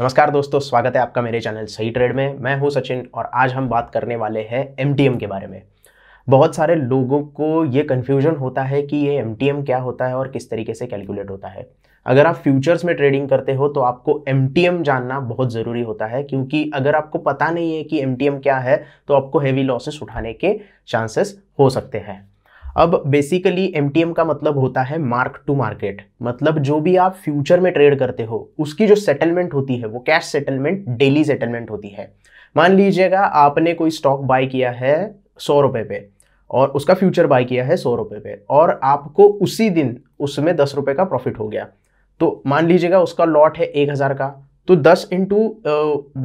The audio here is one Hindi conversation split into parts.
नमस्कार दोस्तों स्वागत है आपका मेरे चैनल सही ट्रेड में मैं हूं सचिन और आज हम बात करने वाले हैं एम के बारे में बहुत सारे लोगों को ये कन्फ्यूजन होता है कि ये एम क्या होता है और किस तरीके से कैलकुलेट होता है अगर आप फ्यूचर्स में ट्रेडिंग करते हो तो आपको एम जानना बहुत ज़रूरी होता है क्योंकि अगर आपको पता नहीं है कि एम क्या है तो आपको हैवी लॉसेस उठाने के चांसेस हो सकते हैं अब बेसिकली एम का मतलब होता है मार्क टू मार्केट मतलब जो भी आप फ्यूचर में ट्रेड करते हो उसकी जो सेटलमेंट होती है वो कैश सेटलमेंट डेली सेटलमेंट होती है मान लीजिएगा आपने कोई स्टॉक बाय किया है सौ रुपये पे और उसका फ्यूचर बाय किया है सौ रुपये पे और आपको उसी दिन उसमें दस रुपये का प्रॉफिट हो गया तो मान लीजिएगा उसका लॉट है एक हज़ार का तो दस इंटू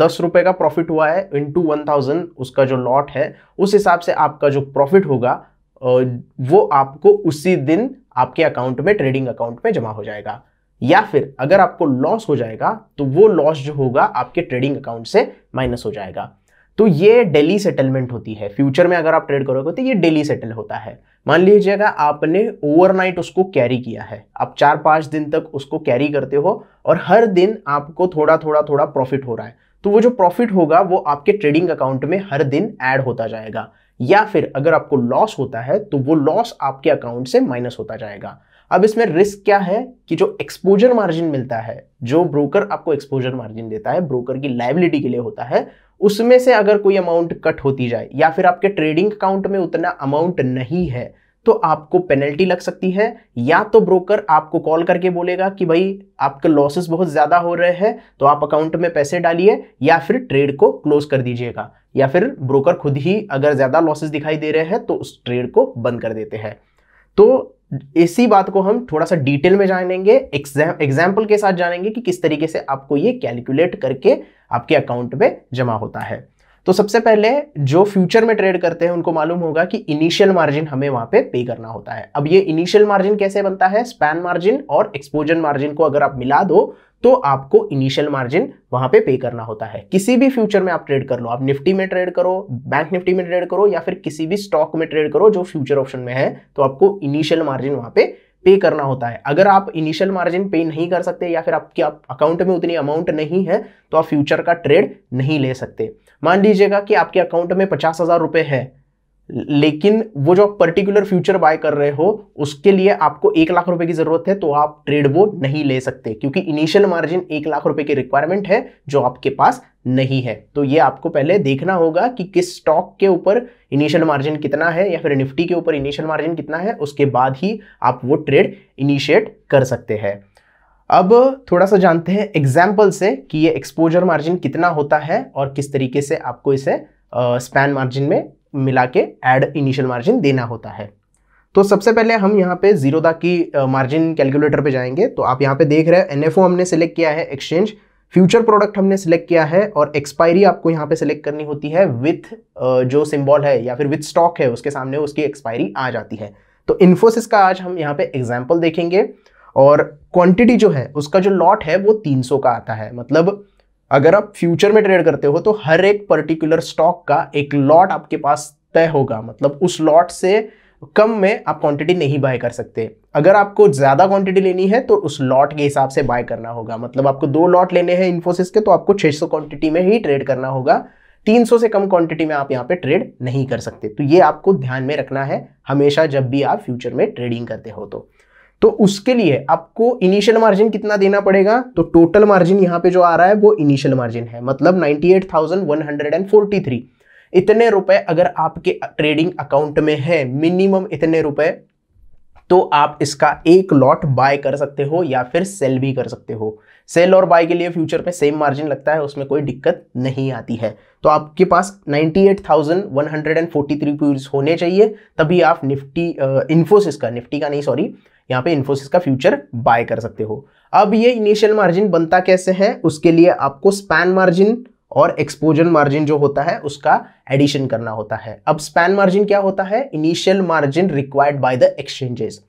दस रुपये का प्रॉफिट हुआ है इंटू वन थाउजेंड उसका जो लॉट है उस हिसाब से आपका जो प्रॉफिट होगा वो आपको उसी दिन आपके अकाउंट में ट्रेडिंग अकाउंट में जमा हो जाएगा या फिर अगर आपको लॉस हो जाएगा तो वो लॉस जो होगा आपके ट्रेडिंग अकाउंट से माइनस हो जाएगा तो ये डेली सेटलमेंट होती है फ्यूचर में अगर आप ट्रेड करोगे तो ये डेली सेटल होता है मान लीजिएगा आपने ओवरनाइट उसको कैरी किया है आप चार पाँच दिन तक उसको कैरी करते हो और हर दिन आपको थोड़ा थोड़ा थोड़ा प्रॉफिट हो रहा है तो वो जो प्रॉफिट होगा वो आपके ट्रेडिंग अकाउंट में हर दिन ऐड होता जाएगा या फिर अगर आपको लॉस होता है तो वो लॉस आपके अकाउंट से माइनस होता जाएगा अब इसमें रिस्क क्या है कि जो एक्सपोजर मार्जिन मिलता है जो ब्रोकर आपको एक्सपोजर मार्जिन देता है ब्रोकर की लाइबिलिटी के लिए होता है उसमें से अगर कोई अमाउंट कट होती जाए या फिर आपके ट्रेडिंग अकाउंट में उतना अमाउंट नहीं है तो आपको पेनल्टी लग सकती है या तो ब्रोकर आपको कॉल करके बोलेगा कि भाई आपके लॉसेस बहुत ज़्यादा हो रहे हैं तो आप अकाउंट में पैसे डालिए या फिर ट्रेड को क्लोज कर दीजिएगा या फिर ब्रोकर खुद ही अगर ज़्यादा लॉसेस दिखाई दे रहे हैं तो उस ट्रेड को बंद कर देते हैं तो इसी बात को हम थोड़ा सा डिटेल में जानेंगे एग्जाम्पल के साथ जानेंगे कि किस तरीके से आपको ये कैलकुलेट करके आपके अकाउंट में जमा होता है तो सबसे पहले जो फ्यूचर में ट्रेड करते हैं उनको मालूम होगा कि इनिशियल मार्जिन हमें वहां पे पे करना होता है अब ये इनिशियल मार्जिन कैसे बनता है स्पैन मार्जिन और एक्सपोजर मार्जिन को अगर आप मिला दो तो आपको इनिशियल मार्जिन वहां पे पे करना होता है किसी भी फ्यूचर में आप ट्रेड कर लो आप निफ्टी में ट्रेड करो बैंक निफ्टी में ट्रेड करो या फिर किसी भी स्टॉक में ट्रेड करो जो फ्यूचर ऑप्शन में है तो आपको इनिशियल मार्जिन वहां पे पे करना होता है अगर आप इनिशियल मार्जिन पे नहीं कर सकते या फिर आपके आप अकाउंट में उतनी अमाउंट नहीं है तो आप फ्यूचर का ट्रेड नहीं ले सकते मान लीजिएगा कि आपके अकाउंट में पचास हज़ार रुपये है लेकिन वो जो आप पर्टिकुलर फ्यूचर बाय कर रहे हो उसके लिए आपको एक लाख रुपए की जरूरत है तो आप ट्रेड वो नहीं ले सकते क्योंकि इनिशियल मार्जिन एक लाख रुपए की रिक्वायरमेंट है जो आपके पास नहीं है तो ये आपको पहले देखना होगा कि किस स्टॉक के ऊपर इनिशियल मार्जिन कितना है या फिर निफ्टी के ऊपर इनिशियल मार्जिन कितना है उसके बाद ही आप वो ट्रेड इनिशिएट कर सकते हैं अब थोड़ा सा जानते हैं एग्जाम्पल से कि ये एक्सपोजर मार्जिन कितना होता है और किस तरीके से आपको इसे स्पैन मार्जिन में मिला के एड इनिशियल मार्जिन देना होता है तो सबसे पहले हम यहाँ पे जीरोदा की मार्जिन कैलकुलेटर पे जाएंगे तो आप यहाँ पे देख रहे हैं एनएफओ हमने सेलेक्ट किया है एक्सचेंज फ्यूचर प्रोडक्ट हमने सेलेक्ट किया है और एक्सपायरी आपको यहाँ पे सिलेक्ट करनी होती है विथ जो सिंबल है या फिर विथ स्टॉक है उसके सामने उसकी एक्सपायरी आ जाती है तो इन्फोसिस का आज हम यहाँ पे एग्जाम्पल देखेंगे और क्वांटिटी जो है उसका जो लॉट है वो 300 का आता है मतलब अगर आप फ्यूचर में ट्रेड करते हो तो हर एक पर्टिकुलर स्टॉक का एक लॉट आपके पास तय होगा मतलब उस लॉट से कम में आप क्वांटिटी नहीं बाय कर सकते अगर आपको ज़्यादा क्वांटिटी लेनी है तो उस लॉट के हिसाब से बाय करना होगा मतलब आपको दो लॉट लेने हैं इन्फोसिस के तो आपको 600 क्वांटिटी में ही ट्रेड करना होगा 300 से कम क्वांटिटी में आप यहाँ पे ट्रेड नहीं कर सकते तो ये आपको ध्यान में रखना है हमेशा जब भी आप फ्यूचर में ट्रेडिंग करते हो तो तो उसके लिए आपको इनिशियल मार्जिन कितना देना पड़ेगा तो टोटल मार्जिन यहाँ पे जो आ रहा है वो इनिशियल मार्जिन है मतलब 98,143 इतने रुपए अगर आपके ट्रेडिंग अकाउंट में है मिनिमम इतने रुपए तो आप इसका एक लॉट बाय कर सकते हो या फिर सेल भी कर सकते हो सेल और बाय के लिए फ्यूचर में सेम मार्जिन लगता है उसमें कोई दिक्कत नहीं आती है तो आपके पास 98,143 एट होने चाहिए तभी आप निफ्टी इन्फोसिस का निफ्टी का नहीं सॉरी यहाँ पे इन्फोसिस का फ्यूचर बाय कर सकते हो अब ये इनिशियल मार्जिन बनता कैसे है उसके लिए आपको स्पैन मार्जिन और एक्सपोजर मार्जिन जो होता है उसका एडिशन करना होता है अब स्पैन मार्जिन क्या होता है initial margin required by the exchanges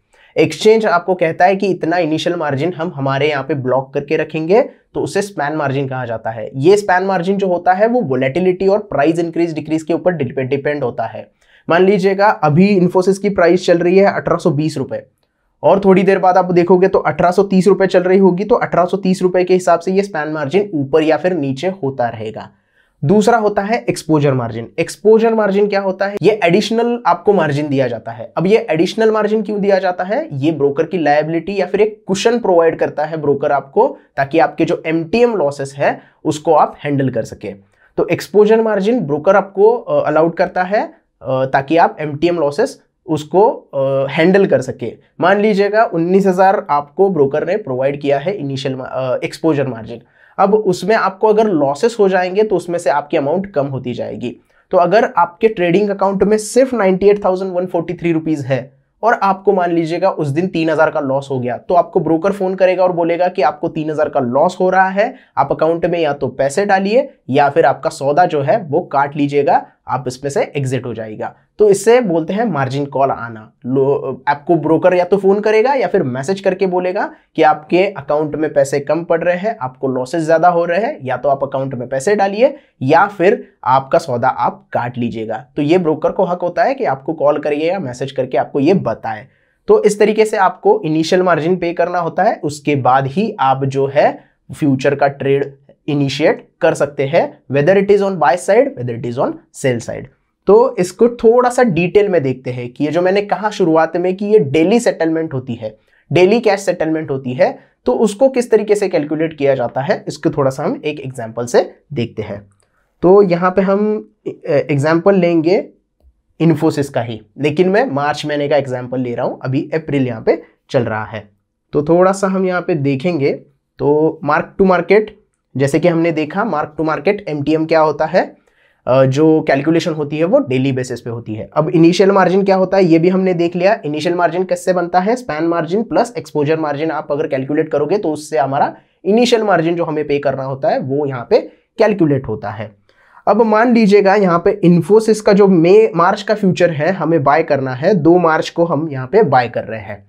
exchange आपको कहता है कि इतना इनिशियल मार्जिन हम हमारे यहाँ पे ब्लॉक करके रखेंगे तो उसे स्पैन मार्जिन कहा जाता है ये स्पैन मार्जिन जो होता है वो वोलेटिलिटी और प्राइस इंक्रीज डिक्रीज के ऊपर डिपेंड होता है मान लीजिएगा अभी इन्फोसिस की प्राइस चल रही है अठारह सौ और थोड़ी देर बाद आप देखोगे तो अठारह रुपए चल रही होगी तो अठारह रुपए के हिसाब से ये स्पैन मार्जिन ऊपर या फिर नीचे होता रहेगा दूसरा होता है एक्सपोजर मार्जिन एक्सपोजर मार्जिन क्या होता है ये एडिशनल आपको मार्जिन दिया जाता है अब ये एडिशनल मार्जिन क्यों दिया जाता है ये ब्रोकर की लाइबिलिटी या फिर एक क्वेश्चन प्रोवाइड करता है ब्रोकर आपको ताकि आपके जो एम लॉसेस है उसको आप हैंडल कर सके तो एक्सपोजर मार्जिन ब्रोकर आपको अलाउड करता है ताकि आप एम लॉसेस उसको हैंडल कर सके मान लीजिएगा उन्नीस हज़ार आपको ब्रोकर ने प्रोवाइड किया है इनिशियल एक्सपोजर मार्जिन अब उसमें आपको अगर लॉसेस हो जाएंगे तो उसमें से आपकी अमाउंट कम होती जाएगी तो अगर आपके ट्रेडिंग अकाउंट में सिर्फ ninety eight thousand one forty three rupees है और आपको मान लीजिएगा उस दिन तीन हज़ार का लॉस हो गया तो आपको ब्रोकर फ़ोन करेगा और बोलेगा कि आपको तीन हज़ार का लॉस हो रहा है आप अकाउंट में या तो पैसे डालिए या फिर आपका सौदा जो है वो काट लीजिएगा आप इसमें से एग्जिट हो जाएगा तो इससे बोलते हैं मार्जिन कॉल आना लो आपको ब्रोकर या तो फ़ोन करेगा या फिर मैसेज करके बोलेगा कि आपके अकाउंट में पैसे कम पड़ रहे हैं आपको लॉसेस ज़्यादा हो रहे हैं या तो आप अकाउंट में पैसे डालिए या फिर आपका सौदा आप काट लीजिएगा तो ये ब्रोकर को हक होता है कि आपको कॉल करिए या मैसेज करके आपको ये बताए तो इस तरीके से आपको इनिशियल मार्जिन पे करना होता है उसके बाद ही आप जो है फ्यूचर का ट्रेड इनिशिएट कर सकते हैं whether it is on buy side whether it is on sell side तो इसको थोड़ा सा डिटेल में देखते हैं कि ये जो मैंने कहा शुरुआत में कि ये डेली सेटलमेंट होती है डेली कैश सेटलमेंट होती है तो उसको किस तरीके से कैलकुलेट किया जाता है इसको थोड़ा सा हम एक एग्जाम्पल से देखते हैं तो यहाँ पे हम एग्जाम्पल लेंगे इन्फोसिस का ही लेकिन मैं मार्च महीने का एग्जाम्पल ले रहा हूँ अभी अप्रैल यहाँ पे चल रहा है तो थोड़ा सा हम यहाँ पे देखेंगे तो मार्क टू मार्केट जैसे कि हमने देखा मार्क टू मार्केट एम क्या होता है जो कैलकुलेशन होती है वो डेली बेसिस पे होती है अब इनिशियल मार्जिन क्या होता है ये भी हमने देख लिया इनिशियल मार्जिन कैसे बनता है span margin plus exposure margin आप अगर कैलकुलेट करोगे तो उससे हमारा इनिशियल मार्जिन जो हमें पे करना होता है वो यहाँ पे कैलकुलेट होता है अब मान लीजिएगा यहाँ पे इन्फोसिस का जो मे मार्च का फ्यूचर है हमें बाय करना है दो मार्च को हम यहाँ पे बाय कर रहे हैं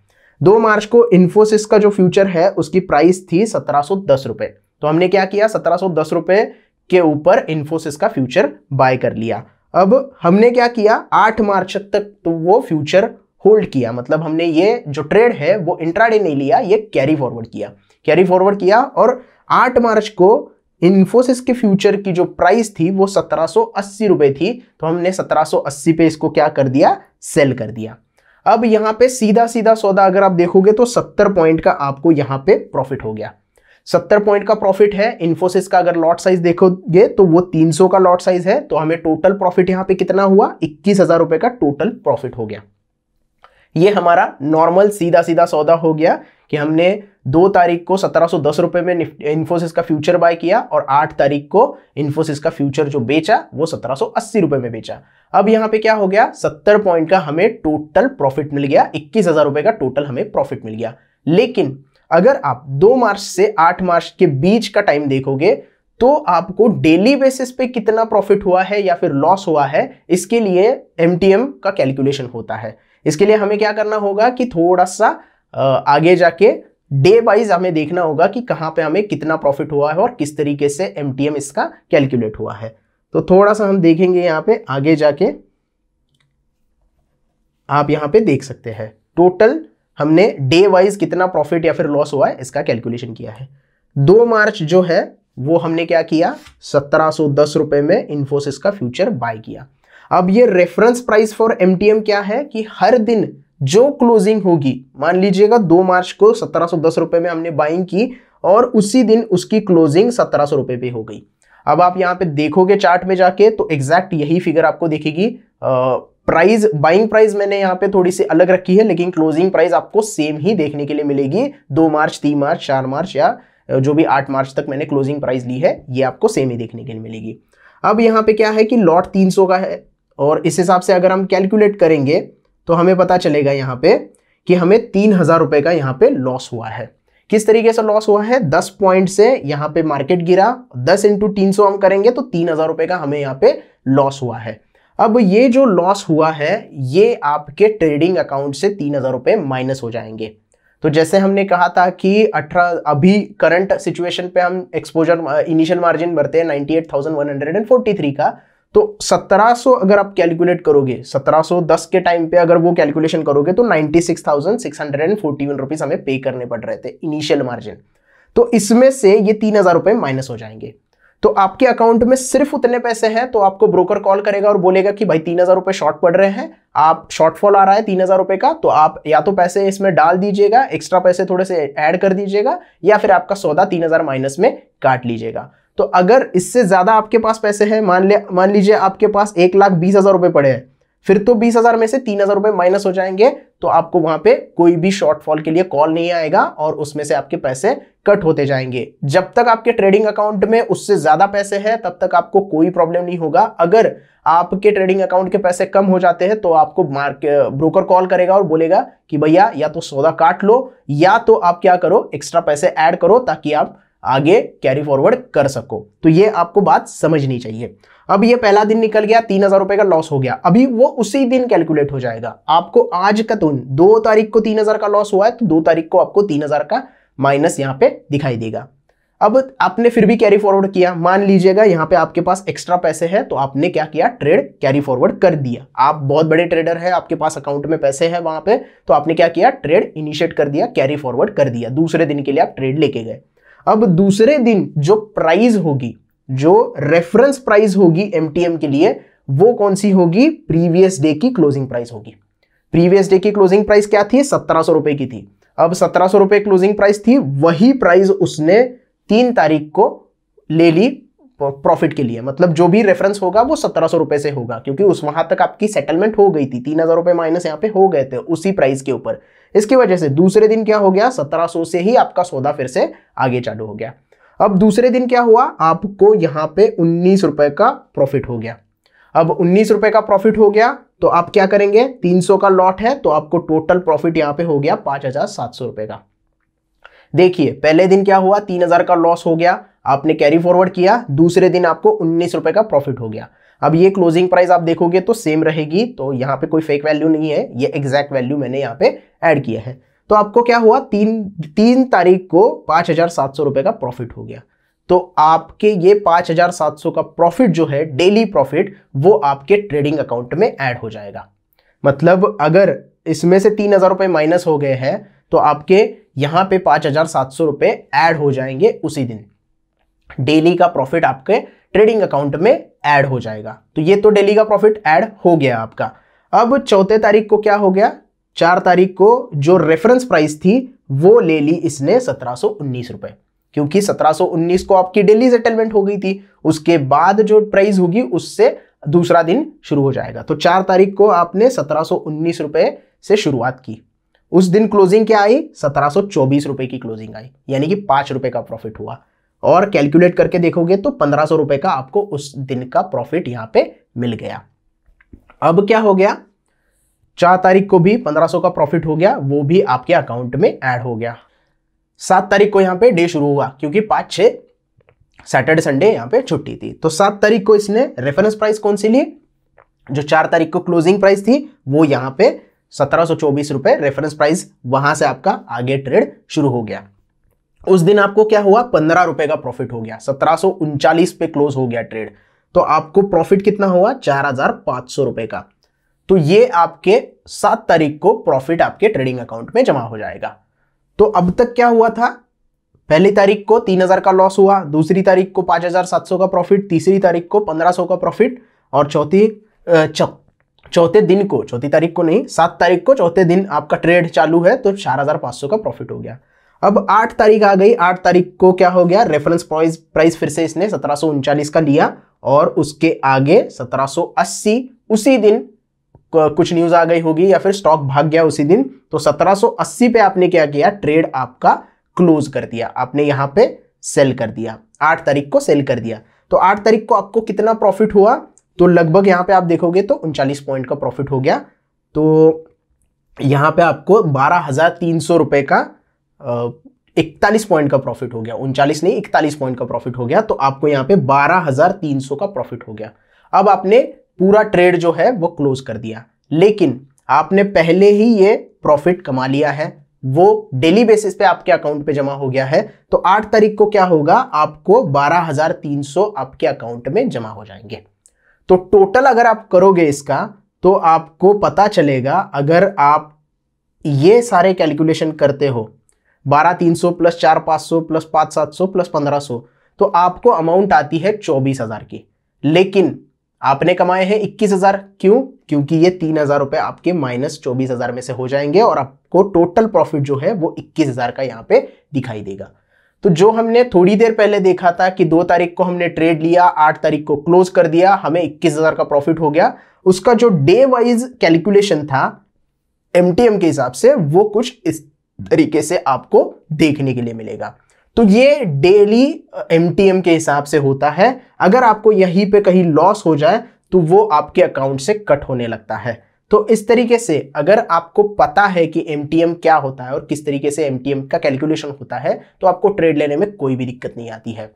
दो मार्च को इन्फोसिस का जो फ्यूचर है उसकी प्राइस थी सत्रह सौ दस तो हमने क्या किया सत्रह रुपए के ऊपर इन्फोसिस का फ्यूचर बाय कर लिया अब हमने क्या किया आठ मार्च तक तो वो फ्यूचर होल्ड किया मतलब हमने ये जो ट्रेड है वो इंट्राडे नहीं लिया ये कैरी फॉरवर्ड किया कैरी फॉरवर्ड किया और आठ मार्च को इन्फोसिस के फ्यूचर की जो प्राइस थी वो सत्रह रुपए थी तो हमने 1780 पे इसको क्या कर दिया सेल कर दिया अब यहाँ पे सीधा सीधा सौदा अगर आप देखोगे तो 70 पॉइंट का आपको यहाँ पे प्रॉफिट हो गया सत्तर पॉइंट का प्रॉफिट है इन्फोसिस का अगर लॉट साइज देखोगे तो वो तीन सौ का लॉट साइज है तो हमें टोटल प्रॉफिट यहां पे कितना हुआ इक्कीस हजार रुपए का टोटल प्रॉफिट हो गया ये हमारा नॉर्मल सीधा सीधा सौदा हो गया कि हमने दो तारीख को सत्रह सौ दस रुपए में इन्फोसिस का फ्यूचर बाय किया और आठ तारीख को इन्फोसिस का फ्यूचर जो बेचा वो सत्रह अस्सी रुपए में बेचा अब यहाँ पे क्या हो गया सत्तर पॉइंट का हमें टोटल प्रॉफिट मिल गया इक्कीस हजार रुपए का टोटल हमें प्रॉफिट मिल गया लेकिन अगर आप दो मार्च से आठ मार्च के बीच का टाइम देखोगे तो आपको डेली बेसिस पे कितना प्रॉफिट हुआ है या फिर लॉस हुआ है इसके लिए एम का कैलकुलेशन होता है इसके लिए हमें क्या करना होगा कि थोड़ा सा आगे जाके डे वाइज हमें देखना होगा कि कहाँ पे हमें कितना प्रॉफिट हुआ है और किस तरीके से एम इसका कैलकुलेट हुआ है तो थोड़ा सा हम देखेंगे यहाँ पे आगे जाके आप यहाँ पे देख सकते हैं टोटल हमने डे वाइज कितना प्रॉफिट या फिर लॉस हुआ है इसका कैलकुलेशन किया है दो मार्च जो है वो हमने क्या किया सत्रह सौ में इन्फोसिस का फ्यूचर बाय किया अब ये रेफरेंस प्राइस फॉर एम क्या है कि हर दिन जो क्लोजिंग होगी मान लीजिएगा दो मार्च को सत्रह रुपए में हमने बाइंग की और उसी दिन उसकी क्लोजिंग सत्रह सौ रुपये पे हो गई अब आप यहां पे देखोगे चार्ट में जाके तो एग्जैक्ट यही फिगर आपको दिखेगी प्राइस बाइंग प्राइस मैंने यहाँ पे थोड़ी सी अलग रखी है लेकिन क्लोजिंग प्राइस आपको सेम ही देखने के लिए मिलेगी दो मार्च तीन मार्च चार मार्च या जो भी आठ मार्च तक मैंने क्लोजिंग प्राइस ली है ये आपको सेम ही देखने के लिए मिलेगी अब यहाँ पे क्या है कि लॉट 300 का है और इस हिसाब से अगर हम कैलकुलेट करेंगे तो हमें पता चलेगा यहाँ पे कि हमें तीन हज़ार रुपये का यहाँ पे लॉस हुआ है किस तरीके से लॉस हुआ है दस पॉइंट से यहाँ पे मार्केट गिरा दस इंटू तीन सौ हम करेंगे तो तीन हज़ार रुपये का हमें यहाँ पे लॉस हुआ है अब ये जो लॉस हुआ है ये आपके ट्रेडिंग अकाउंट से तीन हज़ार रुपये माइनस हो जाएंगे तो जैसे हमने कहा था कि अठारह अभी करंट सिचुएशन पे हम एक्सपोजर इनिशियल मार्जिन भरते हैं 98,143 का तो 1700 अगर आप कैलकुलेट करोगे 1710 के टाइम पे अगर वो कैलकुलेशन करोगे तो 96,641 रुपीस हमें पे करने पड़ रहे थे इनिशियल मार्जिन तो इसमें से ये तीन हज़ार रुपये माइनस हो जाएंगे तो आपके अकाउंट में सिर्फ उतने पैसे हैं तो आपको ब्रोकर कॉल करेगा और बोलेगा कि भाई तीन हज़ार रुपये शॉर्ट पड़ रहे हैं आप शॉर्टफॉल आ रहा है तीन हज़ार रुपये का तो आप या तो पैसे इसमें डाल दीजिएगा एक्स्ट्रा पैसे थोड़े से ऐड कर दीजिएगा या फिर आपका सौदा तीन हज़ार माइनस में काट लीजिएगा तो अगर इससे ज़्यादा आपके पास पैसे हैं मान ले मान लीजिए आपके पास एक लाख बीस हज़ार रुपये पड़े हैं फिर तो बीस हजार में से तीन हजार रुपए माइनस हो जाएंगे तो आपको वहां पे कोई भी शॉर्टफॉल के लिए कॉल नहीं आएगा और उसमें से आपके पैसे कट होते जाएंगे जब तक आपके ट्रेडिंग अकाउंट में उससे ज्यादा पैसे हैं तब तक आपको कोई प्रॉब्लम नहीं होगा अगर आपके ट्रेडिंग अकाउंट के पैसे कम हो जाते हैं तो आपको मार्केट ब्रोकर कॉल करेगा और बोलेगा कि भैया या तो सौदा काट लो या तो आप क्या करो एक्स्ट्रा पैसे ऐड करो ताकि आप आगे कैरी फॉरवर्ड कर सको तो ये आपको बात समझनी चाहिए अब ये पहला दिन निकल गया तीन हजार रुपए का लॉस हो गया अभी वो उसी दिन कैलकुलेट हो जाएगा आपको आज का तुम दो तारीख को तीन हजार का लॉस हुआ है तो दो तारीख को आपको तीन हजार का माइनस यहाँ पे दिखाई देगा अब आपने फिर भी कैरी फॉरवर्ड किया मान लीजिएगा यहाँ पे आपके पास एक्स्ट्रा पैसे हैं तो आपने क्या किया ट्रेड कैरी फॉरवर्ड कर दिया आप बहुत बड़े ट्रेडर हैं आपके पास अकाउंट में पैसे हैं वहां पे तो आपने क्या किया ट्रेड इनिशिएट कर दिया कैरी फॉरवर्ड कर दिया दूसरे दिन के लिए आप ट्रेड लेके गए अब दूसरे दिन जो प्राइज होगी जो रेफरेंस प्राइस होगी एमटीएम के लिए वो कौन सी होगी प्रीवियस डे की क्लोजिंग प्राइस होगी प्रीवियस डे की क्लोजिंग प्राइस क्या थी सत्रह सौ रुपए की थी अब सत्रह सौ रुपए क्लोजिंग प्राइस थी वही प्राइस उसने तीन तारीख को ले ली प्रॉफिट के लिए मतलब जो भी रेफरेंस होगा वो सत्रह सौ रुपये से होगा क्योंकि उस वहाँ तक आपकी सेटलमेंट हो गई थी तीन हज़ार रुपये माइनस यहाँ पे हो गए थे उसी प्राइस के ऊपर इसकी वजह से दूसरे दिन क्या हो गया सत्रह सौ से ही आपका सौदा फिर से आगे चालू हो गया अब दूसरे दिन क्या हुआ आपको यहाँ पे उन्नीस रुपये का प्रॉफिट हो गया अब उन्नीस रुपये का प्रॉफिट हो गया तो आप क्या करेंगे तीन सौ का लॉट है तो आपको टोटल प्रॉफिट यहाँ पे हो गया पाँच हज़ार सात सौ रुपए का देखिए पहले दिन क्या हुआ तीन हज़ार का लॉस हो गया आपने कैरी फॉरवर्ड किया दूसरे दिन आपको उन्नीस रुपए का प्रॉफिट हो गया अब ये क्लोजिंग प्राइस आप देखोगे तो सेम रहेगी तो यहाँ पे कोई फेक वैल्यू नहीं है ये एग्जैक्ट वैल्यू मैंने यहाँ पे ऐड किया है तो आपको क्या हुआ तीन तीन तारीख को पाँच हज़ार सात सौ रुपए का प्रॉफिट हो गया तो आपके ये पाँच हज़ार सात सौ का प्रॉफिट जो है डेली प्रॉफिट वो आपके ट्रेडिंग अकाउंट में ऐड हो जाएगा मतलब अगर इसमें से तीन हज़ार रुपए माइनस हो गए हैं तो आपके यहाँ पे पाँच हज़ार सात सौ रुपये ऐड हो जाएंगे उसी दिन डेली का प्रॉफिट आपके ट्रेडिंग अकाउंट में ऐड हो जाएगा तो ये तो डेली का प्रॉफिट ऐड हो गया आपका अब चौथे तारीख को क्या हो गया चार तारीख को जो रेफरेंस प्राइस थी वो ले ली इसने सत्रह रुपए क्योंकि 1719 को आपकी डेली सेटलमेंट हो गई थी उसके बाद जो प्राइस होगी उससे दूसरा दिन शुरू हो जाएगा तो चार तारीख को आपने सत्रह रुपए से शुरुआत की उस दिन क्लोजिंग क्या आई सत्रह रुपए की क्लोजिंग आई यानी कि पांच रुपए का प्रॉफिट हुआ और कैलकुलेट करके देखोगे तो पंद्रह सौ का आपको उस दिन का प्रॉफिट यहाँ पे मिल गया अब क्या हो गया चार तारीख को भी पंद्रह सौ का प्रॉफिट हो गया वो भी आपके अकाउंट में ऐड हो गया सात तारीख को यहाँ पे डे शुरू हुआ क्योंकि पाँच छः सैटरडे संडे यहाँ पे छुट्टी थी तो सात तारीख को इसने रेफरेंस प्राइस कौन सी ली जो चार तारीख को क्लोजिंग प्राइस थी वो यहाँ पे सत्रह सौ रेफरेंस प्राइस वहां से आपका आगे ट्रेड शुरू हो गया उस दिन आपको क्या हुआ पंद्रह रुपए का प्रॉफिट हो गया सत्रह पे क्लोज हो गया ट्रेड तो आपको प्रॉफिट कितना हुआ चार हजार पांच सौ रुपए का तो ये आपके सात तारीख को प्रॉफिट आपके ट्रेडिंग अकाउंट में जमा हो जाएगा तो अब तक क्या हुआ था पहली तारीख को तीन हजार का लॉस हुआ दूसरी तारीख को पांच हजार सात सौ का प्रॉफिट तीसरी तारीख को पंद्रह सौ का प्रॉफिट और चौथी चौथे दिन को चौथी तारीख को नहीं सात तारीख को चौथे दिन आपका ट्रेड चालू है तो चार हजार पांच सौ का प्रॉफिट हो गया अब आठ तारीख आ गई आठ तारीख को क्या हो गया रेफरेंस प्राइस प्राइस फिर से इसने सत्रह का लिया और उसके आगे 1780 उसी दिन कुछ न्यूज आ गई होगी या फिर स्टॉक भाग गया उसी दिन तो 1780 पे आपने क्या किया ट्रेड आपका क्लोज कर दिया आपने यहाँ पे सेल कर दिया आठ तारीख को सेल कर दिया तो आठ तारीख को आपको कितना प्रॉफिट हुआ तो लगभग यहाँ पे आप देखोगे तो उनचालीस पॉइंट का प्रॉफिट हो गया तो यहाँ पे आपको बारह हजार तीन सौ रुपये का इकतालीस पॉइंट का प्रॉफिट हो गया उनचालीस नहीं इकतालीस पॉइंट का प्रॉफिट हो गया तो आपको यहाँ पे बारह हजार तीन सौ का प्रॉफिट हो गया अब आपने पूरा ट्रेड जो है वो क्लोज कर दिया लेकिन आपने पहले ही ये प्रॉफिट कमा लिया है वो डेली बेसिस पे आपके अकाउंट पे जमा हो गया है तो आठ तारीख को क्या होगा आपको बारह हजार तीन सौ आपके अकाउंट में जमा हो जाएंगे तो टोटल अगर आप करोगे इसका तो आपको पता चलेगा अगर आप ये सारे कैलकुलेशन करते हो बारह तीन सौ प्लस चार पाँच सौ प्लस पाँच सात सौ प्लस पंद्रह सौ तो आपको अमाउंट आती है चौबीस हज़ार की लेकिन आपने कमाए हैं इक्कीस हज़ार क्यों क्योंकि ये तीन हज़ार रुपये आपके माइनस चौबीस हज़ार में से हो जाएंगे और आपको टोटल प्रॉफिट जो है वो इक्कीस हज़ार का यहाँ पे दिखाई देगा तो जो हमने थोड़ी देर पहले देखा था कि दो तारीख को हमने ट्रेड लिया आठ तारीख को क्लोज कर दिया हमें इक्कीस हज़ार का प्रॉफिट हो गया उसका जो डे वाइज कैलकुलेशन था एम के हिसाब से वो कुछ इस तरीके से आपको देखने के लिए मिलेगा तो ये डेली एम के हिसाब से होता है अगर आपको यहीं पे कहीं लॉस हो जाए तो वो आपके अकाउंट से कट होने लगता है तो इस तरीके से अगर आपको पता है कि एम क्या होता है और किस तरीके से एम का कैलकुलेशन होता है तो आपको ट्रेड लेने में कोई भी दिक्कत नहीं आती है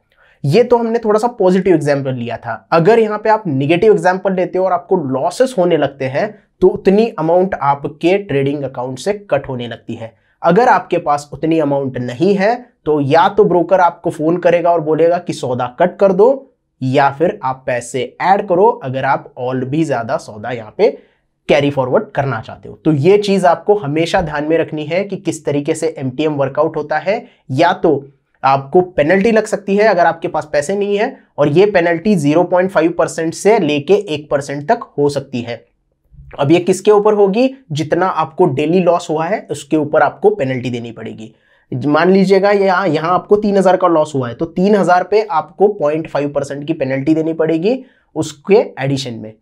ये तो हमने थोड़ा सा पॉजिटिव एग्जाम्पल लिया था अगर यहाँ पे आप निगेटिव एग्जाम्पल लेते हो और आपको लॉसेस होने लगते हैं तो उतनी अमाउंट आपके ट्रेडिंग अकाउंट से कट होने लगती है अगर आपके पास उतनी अमाउंट नहीं है तो या तो ब्रोकर आपको फोन करेगा और बोलेगा कि सौदा कट कर दो या फिर आप पैसे ऐड करो अगर आप और भी ज़्यादा सौदा यहाँ पे कैरी फॉरवर्ड करना चाहते हो तो ये चीज़ आपको हमेशा ध्यान में रखनी है कि किस तरीके से एम वर्कआउट होता है या तो आपको पेनल्टी लग सकती है अगर आपके पास पैसे नहीं है और ये पेनल्टी 0.5 परसेंट से लेके 1 परसेंट तक हो सकती है अब ये किसके ऊपर होगी जितना आपको डेली लॉस हुआ है उसके ऊपर आपको पेनल्टी देनी पड़ेगी मान लीजिएगा यहाँ यहाँ आपको तीन हज़ार का लॉस हुआ है तो तीन हज़ार पे आपको पॉइंट फाइव परसेंट की पेनल्टी देनी पड़ेगी उसके एडिशन में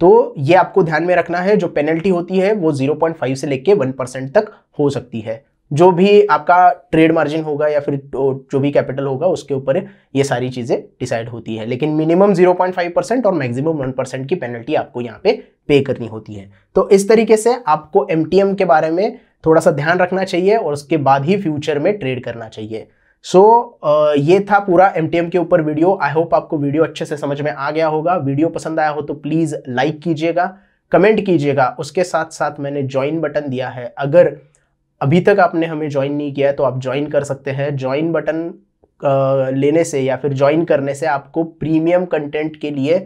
तो ये आपको ध्यान में रखना है जो पेनल्टी होती है वो जीरो पॉइंट फाइव से लेके वन परसेंट तक हो सकती है जो भी आपका ट्रेड मार्जिन होगा या फिर तो जो भी कैपिटल होगा उसके ऊपर ये सारी चीज़ें डिसाइड होती है लेकिन मिनिमम 0.5 परसेंट और मैक्सिमम 1 परसेंट की पेनल्टी आपको यहाँ पे पे करनी होती है तो इस तरीके से आपको एम के बारे में थोड़ा सा ध्यान रखना चाहिए और उसके बाद ही फ्यूचर में ट्रेड करना चाहिए सो so, ये था पूरा एम के ऊपर वीडियो आई होप आपको वीडियो अच्छे से समझ में आ गया होगा वीडियो पसंद आया हो तो प्लीज़ लाइक कीजिएगा कमेंट कीजिएगा उसके साथ साथ मैंने ज्वाइन बटन दिया है अगर अभी तक आपने हमें ज्वाइन नहीं किया है तो आप ज्वाइन कर सकते हैं ज्वाइन बटन लेने से या फिर ज्वाइन करने से आपको प्रीमियम कंटेंट के लिए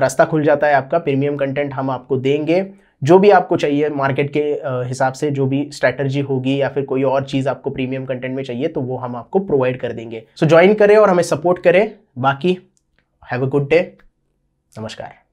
रास्ता खुल जाता है आपका प्रीमियम कंटेंट हम आपको देंगे जो भी आपको चाहिए मार्केट के हिसाब से जो भी स्ट्रैटर्जी होगी या फिर कोई और चीज़ आपको प्रीमियम कंटेंट में चाहिए तो वो हम आपको प्रोवाइड कर देंगे सो so, ज्वाइन करें और हमें सपोर्ट करें बाकी हैव अ गुड डे नमस्कार